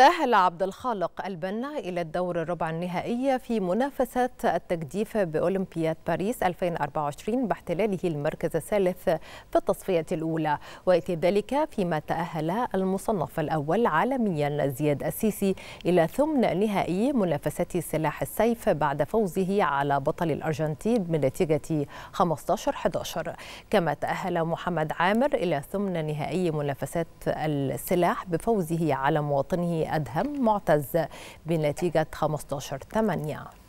تأهل عبد الخالق البنا إلى الدور الربع النهائي في منافسة التجديف بأولمبياد باريس 2024 باحتلاله المركز الثالث في التصفية الأولى ويأتي ذلك فيما تأهل المصنف الأول عالميا زياد السيسي إلى ثمن نهائي منافسة سلاح السيف بعد فوزه على بطل الأرجنتين بنتيجة 15-11 كما تأهل محمد عامر إلى ثمن نهائي منافسة السلاح بفوزه على مواطنه أدهم معتز بنتيجة 15 8